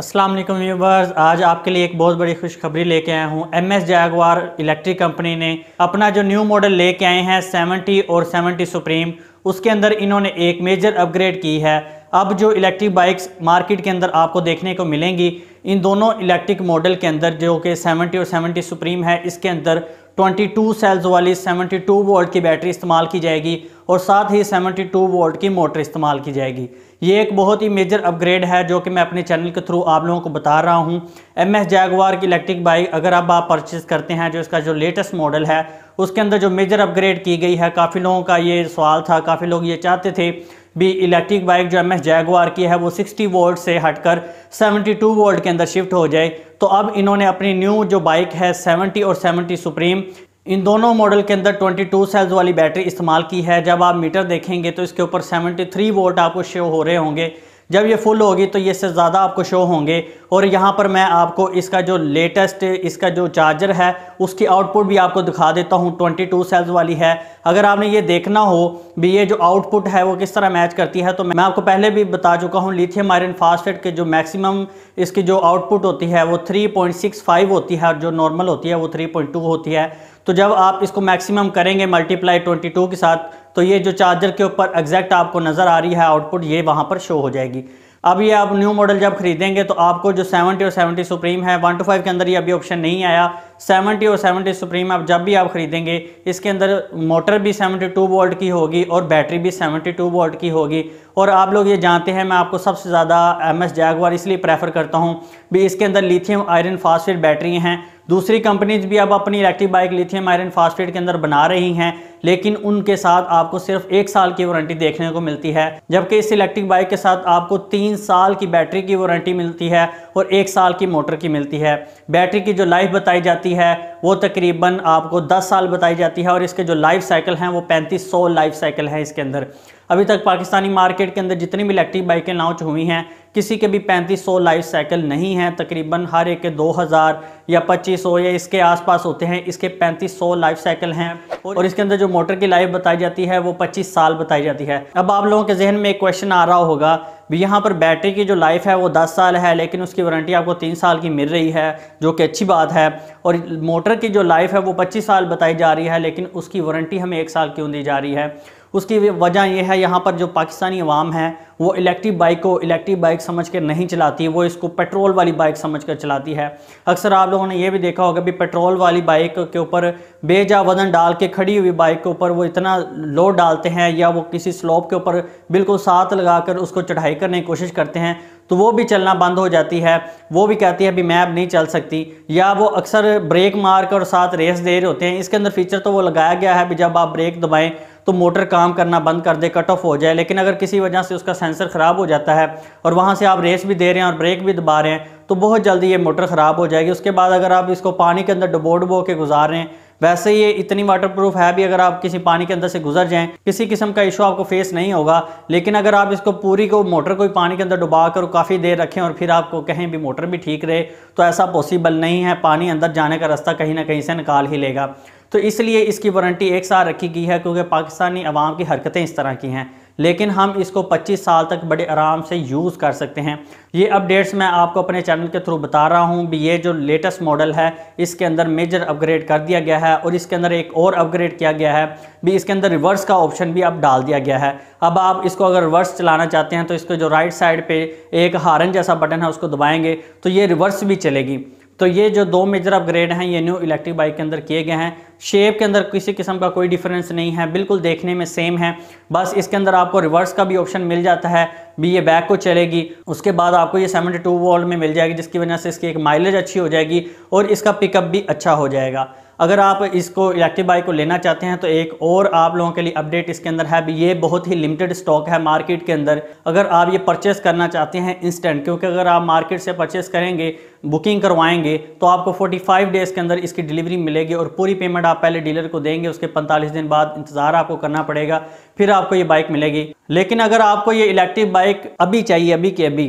Aslam viewers आज आपके लिए एक बहुत बड़ी खुशखबरी लेके आया हूँ M S Jaguar electric company ने अपना जो न्यू मॉडल लेके आए हैं 70 और 70 सुप्रीम उसके अंदर इन्होंने एक मेजर अपग्रेड की है अब जो इलेक्ट्रिक बाइक्स मार्केट के अंदर आपको देखने को मिलेंगी इन दोनों इलेक्ट्रिक मॉडल के अंदर जो कि 70 और 70 सुप्रीम है इसके अंदर 22 सेल्स वाली 72 वोल्ट की बैटरी इस्तेमाल की जाएगी और साथ ही 72 वोल्ट की मोटर इस्तेमाल की जाएगी ये एक बहुत ही मेजर अपग्रेड है जो कि मैं अपने चैनल के थ्रू आप लोगों को बता रहा हूँ एम एस जैगवार की इलेक्ट्रिक बाइक अगर आप आप परचेज़ करते हैं जो इसका जो लेटेस्ट मॉडल है उसके अंदर जो मेजर अपग्रेड की गई है काफ़ी लोगों का ये सवाल था काफ़ी लोग ये चाहते थे भी इलेक्ट्रिक बाइक जो एम एस जैगवार की है वो 60 वोल्ट से हटकर 72 वोल्ट के अंदर शिफ्ट हो जाए तो अब इन्होंने अपनी न्यू जो बाइक है 70 और 70 सुप्रीम इन दोनों मॉडल के अंदर 22 सेल्स वाली बैटरी इस्तेमाल की है जब आप मीटर देखेंगे तो इसके ऊपर 73 वोल्ट आपको शो हो रहे होंगे जब ये फुल होगी तो ये से ज़्यादा आपको शो होंगे और यहाँ पर मैं आपको इसका जो लेटेस्ट इसका जो चार्जर है उसकी आउटपुट भी आपको दिखा देता हूँ 22 सेल्स वाली है अगर आपने ये देखना हो भी ये जो आउटपुट है वो किस तरह मैच करती है तो मैं आपको पहले भी बता चुका हूँ लिथियम आयरन फास्फेट के जो मैक्सिमम इसकी जो आउटपुट होती है वो 3.65 होती है और जो नॉर्मल होती है वो 3.2 होती है तो जब आप इसको मैक्सिमम करेंगे मल्टीप्लाई 22 के साथ तो ये जो चार्जर के ऊपर एग्जैक्ट आपको नज़र आ रही है आउटपुट ये वहाँ पर शो हो जाएगी अब ये आप न्यू मॉडल जब खरीदेंगे तो आपको जो 70 और 70 सुप्रीम है 1 टू 5 के अंदर ये अभी ऑप्शन नहीं आया 70 और 70 सुप्रीम आप जब भी आप खरीदेंगे इसके अंदर मोटर भी 72 वोल्ट की होगी और बैटरी भी 72 वोल्ट की होगी और आप लोग ये जानते हैं मैं आपको सबसे ज़्यादा एम एस जैगवार इसलिए प्रेफर करता हूँ भी इसके अंदर लिथियम आयरन फास्फेट बैटरी हैं दूसरी कंपनीज भी अब अपनी electric bike lithium iron phosphate के अंदर बना रही हैं लेकिन उनके साथ आपको सिर्फ एक साल की वारंटी देखने को मिलती है जबकि इस इलेक्ट्रिक बाइक के साथ आपको तीन साल की बैटरी की वारंटी मिलती है और एक साल की मोटर की मिलती है बैटरी की जो लाइफ बताई जाती है वो तकरीबन आपको 10 साल बताई जाती है और इसके जो लाइफ साइकिल हैं वो सौ लाइफ साइकिल हैं इसके अंदर अभी तक पाकिस्तानी मार्केट के अंदर जितनी भी इलेक्ट्रिक बाइकें लॉन्च हुई हैं किसी के भी 3500 लाइफ साइकिल नहीं है तकरीबन हर एक के 2000 या 2500 या इसके आसपास होते हैं इसके 3500 लाइफ साइकिल हैं और इसके अंदर जो मोटर की लाइफ बताई जाती है वो 25 साल बताई जाती है अब आप लोगों के जहन में एक क्वेश्चन आ रहा होगा भी यहाँ पर बैटरी की जो लाइफ है वो 10 साल है लेकिन उसकी वारंटी आपको तीन साल की मिल रही है जो कि अच्छी बात है और मोटर की जो लाइफ है वो 25 साल बताई जा रही है लेकिन उसकी वारंटी हमें एक साल क्यों दी जा रही है उसकी वजह यह है यहाँ पर जो पाकिस्तानी अवाम है वो इलेक्ट्रिक बाइक को इलेक्ट्रिक बाइक समझ कर नहीं चलाती वो इसको पेट्रोल वाली बाइक समझ कर चलाती है अक्सर आप लोगों ने यह भी देखा होगा भी पेट्रोल वाली बाइक के ऊपर बेजा वजन डाल के खड़ी हुई बाइक के ऊपर वो इतना लोड डालते हैं या वो किसी स्लोप के ऊपर बिल्कुल साथ लगा कर उसको चढ़ाई करने की कोशिश करते हैं तो वो भी चलना बंद हो जाती है वो भी कहती है अभी मैं अब नहीं चल सकती या वो अक्सर ब्रेक मार कर और साथ रेस दे रहे होते हैं इसके अंदर फीचर तो वो लगाया गया है भी जब आप ब्रेक दबाएं तो मोटर काम करना बंद कर दे कट ऑफ हो जाए लेकिन अगर किसी वजह से उसका सेंसर ख़राब हो जाता है और वहाँ से आप रेस भी दे रहे हैं और ब्रेक भी दबा रहे हैं तो बहुत जल्दी ये मोटर ख़राब हो जाएगी उसके बाद अगर आप इसको पानी के अंदर डुबो डुबो के गुजार रहे हैं वैसे ये इतनी वाटरप्रूफ है भी अगर आप किसी पानी के अंदर से गुजर जाएं किसी किस्म का इशू आपको फेस नहीं होगा लेकिन अगर आप इसको पूरी को मोटर को पानी के अंदर डुबा कर काफ़ी देर रखें और फिर आपको कहें भी मोटर भी ठीक रहे तो ऐसा पॉसिबल नहीं है पानी अंदर जाने का रास्ता कहीं ना कहीं से निकाल ही लेगा तो इसलिए इसकी वारंटी एक साल रखी गई है क्योंकि पाकिस्तानी आवाम की हरकतें इस तरह की हैं लेकिन हम इसको 25 साल तक बड़े आराम से यूज़ कर सकते हैं ये अपडेट्स मैं आपको अपने चैनल के थ्रू बता रहा हूँ भी ये जो लेटेस्ट मॉडल है इसके अंदर मेजर अपग्रेड कर दिया गया है और इसके अंदर एक और अपग्रेड किया गया है भी इसके अंदर रिवर्स का ऑप्शन भी अब डाल दिया गया है अब आप इसको अगर रिवर्स चलाना चाहते हैं तो इसको जो राइट साइड पर एक हारन जैसा बटन है उसको दबाएँगे तो ये रिवर्स भी चलेगी तो ये जो दो मेजर अपग्रेड हैं ये न्यू इलेक्ट्रिक बाइक के अंदर किए गए हैं शेप के अंदर किसी किस्म का कोई डिफरेंस नहीं है बिल्कुल देखने में सेम है बस इसके अंदर आपको रिवर्स का भी ऑप्शन मिल जाता है भी ये बैक को चलेगी उसके बाद आपको ये 72 टू में मिल जाएगी जिसकी वजह से इसकी एक माइलेज अच्छी हो जाएगी और इसका पिकअप भी अच्छा हो जाएगा अगर आप इसको इलेक्ट्रिक बाइक को लेना चाहते हैं तो एक और आप लोगों के लिए अपडेट इसके अंदर है ये बहुत ही लिमिटेड स्टॉक है मार्केट के अंदर अगर आप ये परचेस करना चाहते हैं इंस्टेंट क्योंकि अगर आप मार्केट से परचेस करेंगे बुकिंग करवाएंगे तो आपको 45 डेज़ के अंदर इसकी डिलीवरी मिलेगी और पूरी पेमेंट आप पहले डीलर को देंगे उसके 45 दिन बाद इंतज़ार आपको करना पड़ेगा फिर आपको ये बाइक मिलेगी लेकिन अगर आपको ये इलेक्ट्रिक बाइक अभी चाहिए अभी के अभी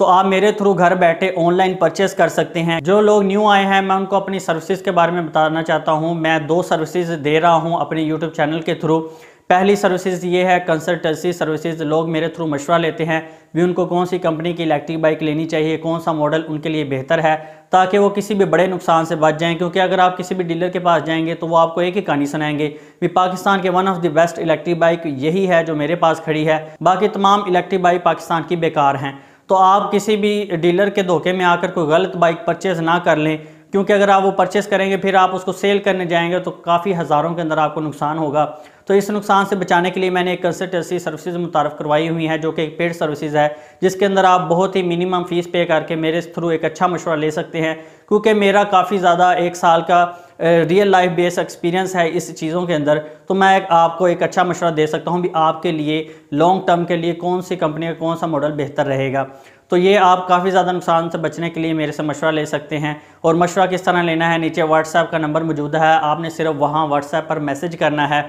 तो आप मेरे थ्रू घर बैठे ऑनलाइन परचेस कर सकते हैं जो लोग न्यू आए हैं मैं उनको अपनी सर्विसेज के बारे में बताना चाहता हूँ मैं दो सर्विसेज दे रहा हूँ अपने यूट्यूब चैनल के थ्रू पहली सर्विसेज ये है कंसल्टेंसी सर्विसेज लोग मेरे थ्रू मशवरा लेते हैं भी उनको कौन सी कंपनी की इलेक्ट्रिक बाइक लेनी चाहिए कौन सा मॉडल उनके लिए बेहतर है ताकि वो किसी भी बड़े नुकसान से बच जाएं क्योंकि अगर आप किसी भी डीलर के पास जाएंगे तो वो आपको एक ही कहानी सुनाएंगे भी पाकिस्तान के one of the best electric bike यही है जो मेरे पास खड़ी है बाकी तमाम इलेक्ट्रिक बाइक पाकिस्तान की बेकार हैं तो आप किसी भी डीलर के धोखे में आकर कोई गलत बाइक परचेस ना कर लें क्योंकि अगर आप वो परचेस करेंगे फिर आप उसको सेल करने जाएंगे तो काफ़ी हज़ारों के अंदर आपको नुकसान होगा तो इस नुकसान से बचाने के लिए मैंने एक कंसल्टेंसी सर्विसेज मुतारफ़ करवाई हुई हैं जो कि एक पेड सर्विसेज है जिसके अंदर आप बहुत ही मिनिमम फ़ीस पे करके मेरे थ्रू एक अच्छा मशवरा ले सकते हैं क्योंकि मेरा काफ़ी ज़्यादा एक साल का रियल लाइफ बेस एक्सपीरियंस है इस चीज़ों के अंदर तो मैं आपको एक अच्छा मशवरा दे सकता हूँ भी आपके लिए लॉन्ग टर्म के लिए कौन सी कंपनी का कौन सा मॉडल बेहतर रहेगा तो ये आप काफ़ी ज़्यादा नुकसान से बचने के लिए मेरे से मशवरा ले सकते हैं और मशवरा किस तरह लेना है नीचे व्हाट्सएप का नंबर मौजूद है आपने सिर्फ वहाँ व्हाट्सएप पर मैसेज करना है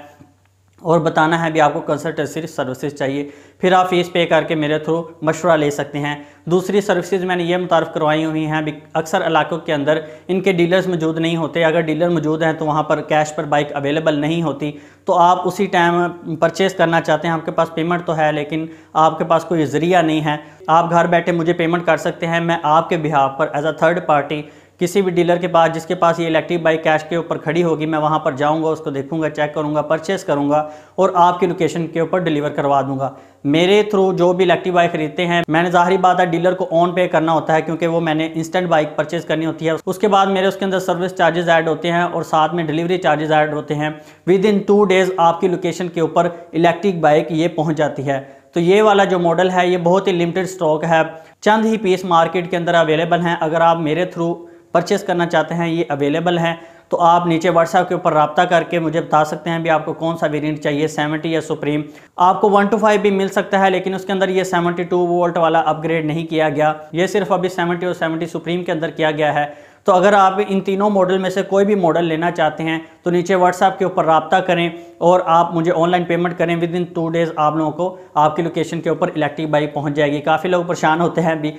और बताना है भी आपको कंसल्टेंसी सर्विसेज चाहिए फिर आप फीस पे करके मेरे थ्रू मशवरा ले सकते हैं दूसरी सर्विसेज मैंने ये मुतारफ़ करवाई हुई हैं अभी अक्सर इलाकों के अंदर इनके डीलर्स मौजूद नहीं होते अगर डीलर मौजूद हैं तो वहाँ पर कैश पर बाइक अवेलेबल नहीं होती तो आप उसी टाइम परचेज़ करना चाहते हैं आपके पास पेमेंट तो है लेकिन आपके पास कोई ज़रिया नहीं है आप घर बैठे मुझे पेमेंट कर सकते हैं मैं आपके बिहाफ पर एज अ थर्ड पार्टी किसी भी डीलर के पास जिसके पास ये इलेक्ट्रिक बाइक कैश के ऊपर खड़ी होगी मैं वहाँ पर जाऊँगा उसको देखूँगा चेक करूँगा परचेस करूँगा और आपकी लोकेशन के ऊपर डिलीवर करवा दूँगा मेरे थ्रू जो भी इलेक्ट्रिक बाइक खरीदते हैं मैंने ज़ाहरी बात है डीलर को ऑन पे करना होता है क्योंकि वो मैंने इंस्टेंट बाइक परचेज करनी होती है उसके बाद मेरे उसके अंदर सर्विस चार्जेज़ ऐड होते हैं और साथ में डिलीवरी चार्जेस ऐड होते हैं विद इन टू डेज़ आपकी लोकेशन के ऊपर इलेक्ट्रिक बाइक ये पहुँच जाती है तो ये वाला जो मॉडल है ये बहुत ही लिमिटेड स्टॉक है चंद ही पीस मार्केट के अंदर अवेलेबल हैं अगर आप मेरे थ्रू परचेस करना चाहते हैं ये अवेलेबल है तो आप नीचे व्हाट्सएप के ऊपर रबता करके मुझे बता सकते हैं भी आपको कौन सा वेरिएंट चाहिए सेवेंटी या सुप्रीम आपको वन टू फाइव भी मिल सकता है लेकिन उसके अंदर ये सेवेंटी टू वोल्ट वाला अपग्रेड नहीं किया गया ये सिर्फ अभी सेवेंटी और सेवेंटी सुप्रीम के अंदर किया गया है तो अगर आप इन तीनों मॉडल में से कोई भी मॉडल लेना चाहते हैं तो नीचे व्हाट्सएप के ऊपर रबता करें और आप मुझे ऑनलाइन पेमेंट करें विद इन टू डेज़ आप लोगों को आपकी लोकेशन के ऊपर इलेक्ट्रिक बाइक पहुँच जाएगी काफ़ी लोग परेशान होते हैं अभी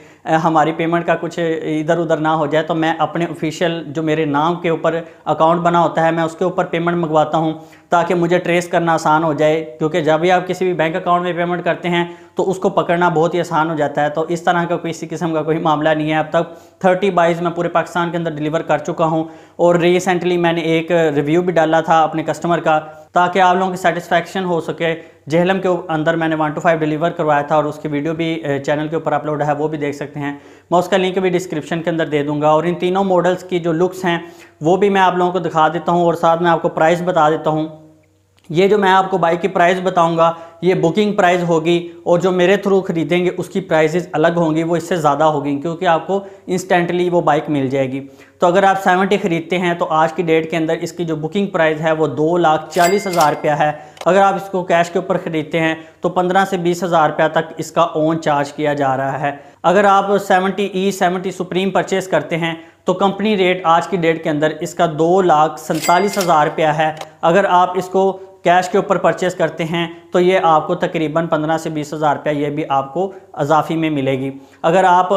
हमारी पेमेंट का कुछ इधर उधर ना हो जाए तो मैं अपने ऑफिशियल जो मेरे नाम के ऊपर अकाउंट बना होता है मैं उसके ऊपर पेमेंट मंगवाता हूँ ताकि मुझे ट्रेस करना आसान हो जाए क्योंकि जब भी आप किसी भी बैंक अकाउंट में पेमेंट करते हैं तो उसको पकड़ना बहुत ही आसान हो जाता है तो इस तरह का किसी किस्म का कोई मामला नहीं है अब तक थर्टी बाइज मैं पूरे पाकिस्तान के अंदर डिलीवर कर चुका हूँ और रिसेंटली मैंने एक रिव्यू रिव्यू भी डाला था अपने कस्टमर का ताकि आप लोगों की सेटिस्फेक्शन हो सके जहलम के अंदर मैंने वन टू फाइव डिलीवर करवाया था और उसकी वीडियो भी चैनल के ऊपर अपलोड है वो भी देख सकते हैं मैं उसका लिंक भी डिस्क्रिप्शन के अंदर दे दूंगा और इन तीनों मॉडल्स की जो लुक्स हैं वो भी मैं आप लोगों को दिखा देता हूँ और साथ में आपको प्राइस बता देता हूँ ये जो मैं आपको बाइक की प्राइस बताऊंगा ये बुकिंग प्राइस होगी और जो मेरे थ्रू खरीदेंगे उसकी प्राइसेस अलग होंगी वो इससे ज़्यादा होगी क्योंकि आपको इंस्टेंटली वो बाइक मिल जाएगी तो अगर आप 70 ख़रीदते हैं तो आज की डेट के अंदर इसकी जो बुकिंग प्राइस है वो दो लाख चालीस हज़ार रुपया है अगर आप इसको कैश के ऊपर ख़रीदते हैं तो पंद्रह से बीस हज़ार रुपया तक इसका ऑन चार्ज किया जा रहा है अगर आप seventy E seventy supreme purchase करते हैं तो कंपनी रेट आज की डेट के अंदर इसका दो लाख सैंतालीस हज़ार रुपया है अगर आप इसको कैश के ऊपर परचेस करते हैं तो ये आपको तकरीबन पंद्रह से बीस हज़ार रुपया ये भी आपको अजाफी में मिलेगी अगर आप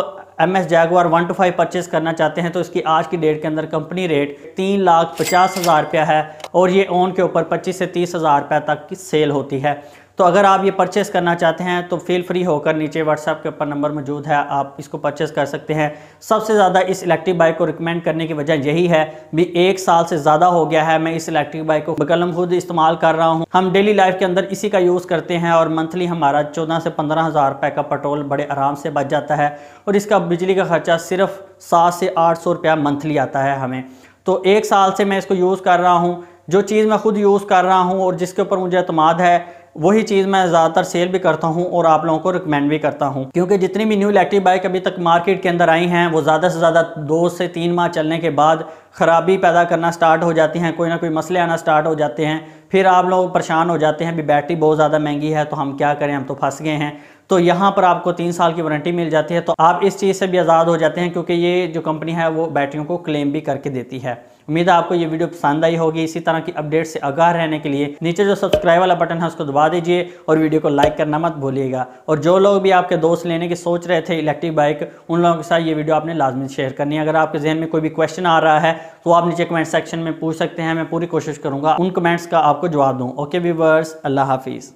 M S Jaguar one two five purchase करना चाहते हैं तो इसकी आज की डेट के अंदर कंपनी रेट तीन लाख पचास हज़ार रुपया है और ये ओन के ऊपर पच्चीस से तीस हज़ार रुपये तक की सेल होती है तो अगर आप ये परचेस करना चाहते हैं तो फील फ्री होकर नीचे व्हाट्सएप के ऊपर नंबर मौजूद है आप इसको परचेस कर सकते हैं सबसे ज़्यादा इस इलेक्ट्रिक बाइक को रिकमेंड करने की वजह यही है भी एक साल से ज़्यादा हो गया है मैं इस इलेक्ट्रिक बाइक को बकलम खुद इस्तेमाल कर रहा हूँ हम डेली लाइफ के अंदर इसी का यूज़ करते हैं और मंथली हमारा चौदह से पंद्रह हज़ार रुपये का पेट्रोल बड़े आराम से बच जाता है और इसका बिजली का खर्चा सिर्फ सात से आठ सौ रुपया मंथली आता है हमें तो एक साल से मैं इसको यूज़ कर रहा हूँ जो चीज़ मैं खुद यूज़ कर रहा हूँ और जिसके ऊपर मुझे अतमाद है वही चीज़ मैं ज़्यादातर सेल भी करता हूँ और आप लोगों को रिकमेंड भी करता हूँ क्योंकि जितनी भी न्यू इलेक्ट्रिक बाइक अभी तक मार्केट के अंदर आई हैं वो ज़्यादा से ज़्यादा दो से तीन माह चलने के बाद ख़राबी पैदा करना स्टार्ट हो जाती हैं कोई ना कोई मसले आना स्टार्ट हो जाते हैं फिर आप लोग परेशान हो जाते हैं भी बैटरी बहुत ज़्यादा महंगी है तो हम क्या करें हम तो फंस गए हैं तो यहाँ पर आपको तीन साल की वारंटी मिल जाती है तो आप इस चीज़ से भी आज़ाद हो जाते हैं क्योंकि ये जो कंपनी है वो बैटरियों को क्लेम भी करके देती है उम्मीद है आपको ये वीडियो पसंद आई होगी इसी तरह की अपडेट से आगाह रहने के लिए नीचे जो सब्सक्राइब वाला बटन है उसको दबा दीजिए और वीडियो को लाइक करना मत भूलिएगा और जो लोग भी आपके दोस्त लेने की सोच रहे थे इलेक्ट्रिक बाइक उन लोगों के साथ ये वीडियो आपने लाजमी शेयर करनी है अगर आपके जहन में कोई भी क्वेश्चन आ रहा है तो आप नीचे कमेंट सेक्शन में पूछ सकते हैं मैं पूरी कोशिश करूँगा उन कमेंट्स का आपको जवाब दूँ ओके वीवर्स अल्लाह हाफिज़